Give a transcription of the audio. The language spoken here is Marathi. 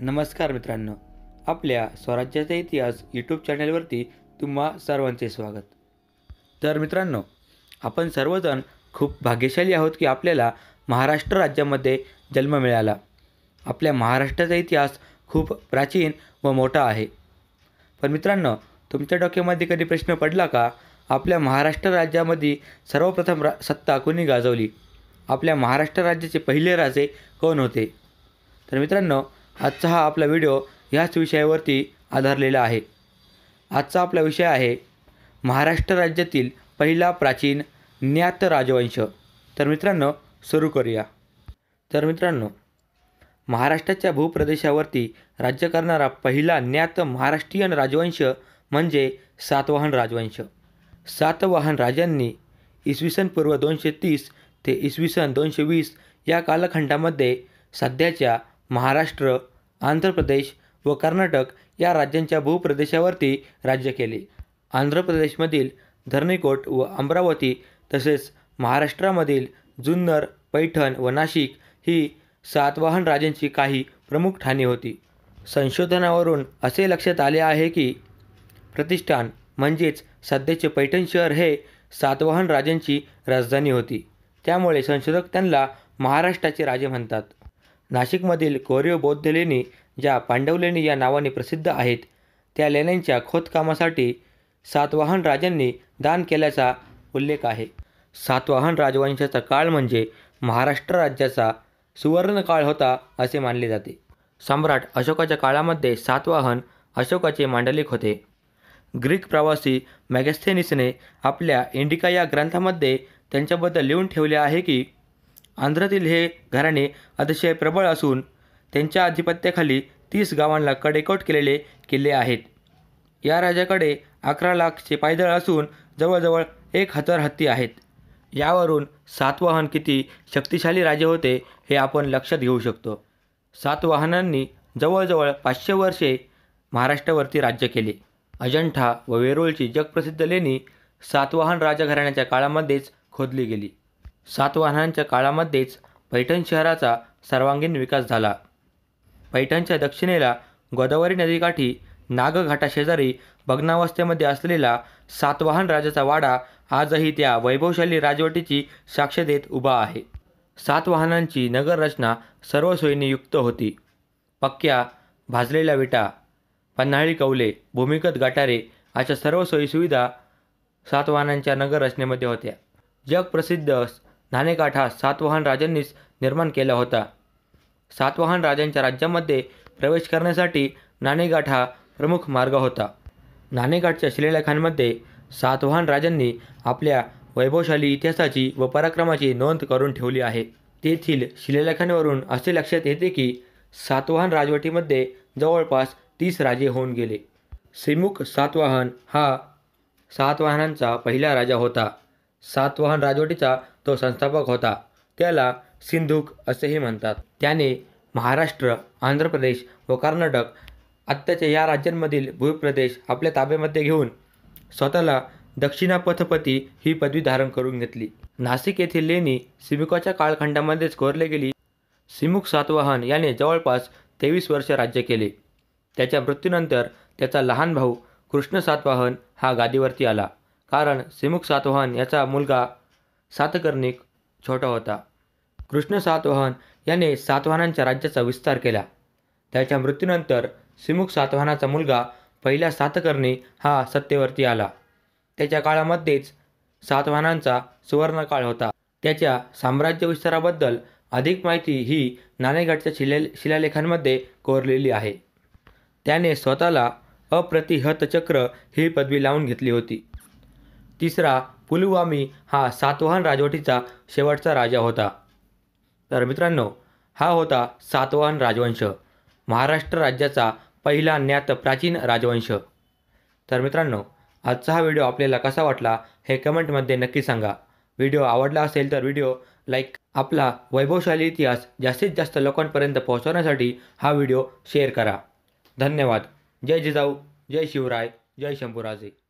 नमस्कार मित्रांनो आपल्या स्वराज्याचा इतिहास यूट्यूब चॅनेलवरती तुम्हा सर्वांचे स्वागत तर मित्रांनो आपण सर्वजण खूप भाग्यशाली आहोत की आपल्याला महाराष्ट्र राज्यामध्ये जन्म मिळाला आपल्या महाराष्ट्राचा इतिहास खूप प्राचीन व मोठा आहे पण मित्रांनो तुमच्या डोक्यामध्ये कधी प्रश्न पडला का आपल्या महाराष्ट्र राज्यामध्ये सर्वप्रथम रा सत्ता कोणी गाजवली आपल्या महाराष्ट्र राज्याचे पहिले राजे कोण होते तर मित्रांनो आजचा हा आपला व्हिडिओ ह्याच विषयावरती आधारलेला आहे आजचा आपला विषय आहे महाराष्ट्र राज्यातील पहिला प्राचीन ज्ञात राजवंश तर मित्रांनो सुरू करूया तर मित्रांनो महाराष्ट्राच्या भूप्रदेशावरती राज्य करणारा पहिला ज्ञात महाराष्ट्रीयन राजवंश म्हणजे सातवाहन राजवंश सातवाहन राजांनी इसवी सन पूर्व दोनशे तीस ते इसवी सन दोनशे वीस या कालखंडामध्ये सध्याच्या महाराष्ट्र आंध्र प्रदेश व कर्नाटक या राज्यांच्या भूप्रदेशावरती राज्य केले आंध्र प्रदेशमधील धरणीकोट व अमरावती तसेच महाराष्ट्रामधील जुन्नर पैठण व नाशिक ही सातवाहन राजांची काही प्रमुख ठाणी होती संशोधनावरून असे लक्षात आले आहे की प्रतिष्ठान म्हणजेच सध्याचे पैठण शहर हे सातवाहन राजांची राजधानी होती त्यामुळे संशोधक त्यांना महाराष्ट्राचे राजे म्हणतात नाशिकमधील कोरीव बौद्ध लेणी ज्या पांडवलेणी या नावाने प्रसिद्ध आहेत त्या लेण्यांच्या खोदकामासाठी सातवाहन राजांनी दान केल्याचा उल्लेख आहे सातवाहन राजवंशाचा काळ म्हणजे महाराष्ट्र राज्याचा सुवर्ण काळ होता असे मानले जाते सम्राट अशोकाच्या काळामध्ये सातवाहन अशोकाचे मांडलिक होते ग्रीक प्रवासी मॅगस्थेनिसने आपल्या इंडिका या ग्रंथामध्ये त्यांच्याबद्दल लिहून ठेवले आहे की आंध्रातील हे घराणे अतिशय प्रबळ असून त्यांच्या आधिपत्याखाली तीस गावांना कडेकोट केलेले किल्ले आहेत या राजाकडे अकरा लाखचे पायदळ असून जवळजवळ एक हजार हत्ती आहेत यावरून सातवाहन किती शक्तिशाली राजे होते हे आपण लक्षात घेऊ शकतो सातवाहनांनी जवळजवळ पाचशे वर्षे महाराष्ट्रावरती राज्य केले अजंठा व वेरूळची जगप्रसिद्ध लेणी सातवाहन राजघराण्याच्या काळामध्येच खोदली गेली सातवाहनांच्या काळामध्येच पैठण शहराचा सर्वांगीण विकास झाला पैठणच्या दक्षिणेला गोदावरी नदीकाठी नागघाटाशेजारी भग्नावस्थेमध्ये असलेला सातवाहन राजाचा वाडा आजही त्या वैभवशाली राजवटीची साक्ष देत उभा आहे सातवाहनांची नगररचना सर्व सोयीने युक्त होती पक्क्या भाजलेल्या विटा पन्हाळी कौले भूमिगत गटारे अशा सर्व सोयीसुविधा सातवाहनांच्या नगररचनेमध्ये होत्या जगप्रसिद्ध नाणेगाठा हा सातवाहन राजांनीच निर्माण केला होता सातवाहन राजांच्या राज्यामध्ये प्रवेश करण्यासाठी नाणेगाठ हा प्रमुख मार्ग होता नाणेगाठच्या शिलेलेखांमध्ये सातवाहन राजांनी आपल्या वैभवशाली इतिहासाची व पराक्रमाची नोंद करून ठेवली आहे तेथील शिलेलेखांवरून असे लक्षात येते की सातवाहन राजवटीमध्ये जवळपास तीस राजे होऊन गेले श्रीमुख सातवाहन हा सातवाहनांचा पहिला राजा होता सातवाहन राजवटीचा तो संस्थापक होता त्याला सिंधुक असेही म्हणतात त्याने महाराष्ट्र आंध्र प्रदेश व कर्नाटक आत्ताच्या या राज्यांमधील भूप्रदेश आपल्या ताब्यामध्ये घेऊन स्वतःला दक्षिणापथपती ही पदवी धारण करून घेतली नाशिक येथील लेणी सिमुकाच्या काळखंडामध्येच कोरले गेली सिमुक सातवाहन याने जवळपास तेवीस वर्ष राज्य केले त्याच्या मृत्यूनंतर त्याचा लहान भाऊ कृष्ण सातवाहन हा गादीवरती आला कारण सिमुख सातवाहन याचा मुलगा सातकर्णिक छोटा होता कृष्ण सातवाहन याने सातवाहनांच्या राज्याचा विस्तार केला त्याच्या मृत्यूनंतर सिमुख सातवाहनाचा मुलगा पहिला सातकर्णी हा सत्तेवरती आला त्याच्या काळामध्येच सातवाहनांचा सुवर्णकाळ होता त्याच्या साम्राज्य विस्ताराबद्दल अधिक माहिती ही नाणेघाटच्या शिले शिलालेखांमध्ये कोरलेली आहे त्याने स्वतःला अप्रतिहत चक्र ही पदवी लावून घेतली होती तिसरा पुलवामी हा सातवाहन राजवटीचा शेवटचा राजा होता तर मित्रांनो हा होता सातवाहन राजवंश महाराष्ट्र राज्याचा पहिला ज्ञात प्राचीन राजवंश तर मित्रांनो आजचा हा व्हिडिओ आपल्याला कसा वाटला हे कमेंटमध्ये नक्की सांगा व्हिडिओ आवडला असेल तर व्हिडिओ लाईक आपला वैभवशाली इतिहास जास्तीत जास्त लोकांपर्यंत पोहोचवण्यासाठी हा व्हिडिओ शेअर करा धन्यवाद जय जिजाऊ जय शिवराय जय शंभूराजे